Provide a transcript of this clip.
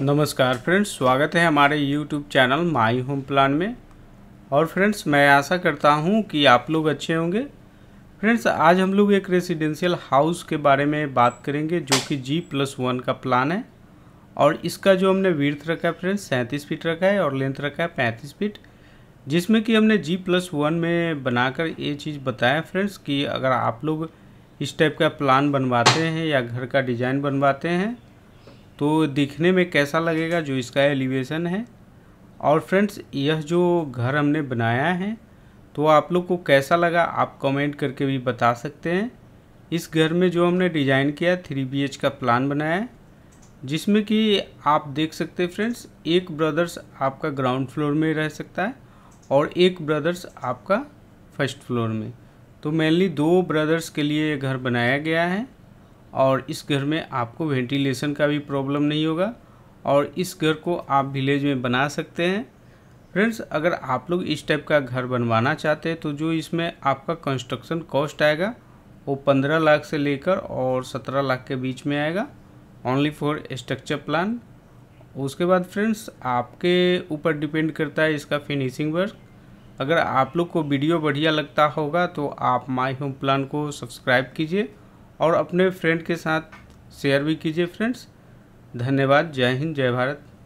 नमस्कार फ्रेंड्स स्वागत है हमारे YouTube channel my home plan में और फ्रेंड्स मैं आशा करता हूं कि आप लोग अच्छे होंगे फ्रेंड्स आज हम लोग एक रेसिडेंशियल हाउस के बारे में बात करेंगे जो कि जी प्लस वन का प्लान है और इसका जो हमने वीर्थ रखा है फ्रेंड्स सैंतीस फीट रखा है और लेंथ रखा है पैंतीस फीट जिसमें कि हमने जी प्लस वन में बनाकर ये चीज़ बताया फ्रेंड्स कि अगर आप लोग इस टाइप का प्लान बनवाते हैं या घर का डिज़ाइन बनवाते हैं तो दिखने में कैसा लगेगा जो इसका एलिवेशन है और फ्रेंड्स यह जो घर हमने बनाया है तो आप लोग को कैसा लगा आप कमेंट करके भी बता सकते हैं इस घर में जो हमने डिज़ाइन किया थ्री बी का प्लान बनाया है जिसमें कि आप देख सकते हैं फ्रेंड्स एक ब्रदर्स आपका ग्राउंड फ्लोर में रह सकता है और एक ब्रदर्स आपका फर्स्ट फ्लोर में तो मेनली दो ब्रदर्स के लिए ये घर बनाया गया है और इस घर में आपको वेंटिलेशन का भी प्रॉब्लम नहीं होगा और इस घर को आप विलेज में बना सकते हैं फ्रेंड्स अगर आप लोग इस टाइप का घर बनवाना चाहते हैं तो जो इसमें आपका कंस्ट्रक्शन कॉस्ट आएगा वो पंद्रह लाख से लेकर और सत्रह लाख के बीच में आएगा ओनली फॉर स्ट्रक्चर प्लान उसके बाद फ्रेंड्स आपके ऊपर डिपेंड करता है इसका फिनिशिंग वर्क अगर आप लोग को वीडियो बढ़िया लगता होगा तो आप माई होम प्लान को सब्सक्राइब कीजिए और अपने फ्रेंड के साथ शेयर भी कीजिए फ्रेंड्स धन्यवाद जय हिंद जय भारत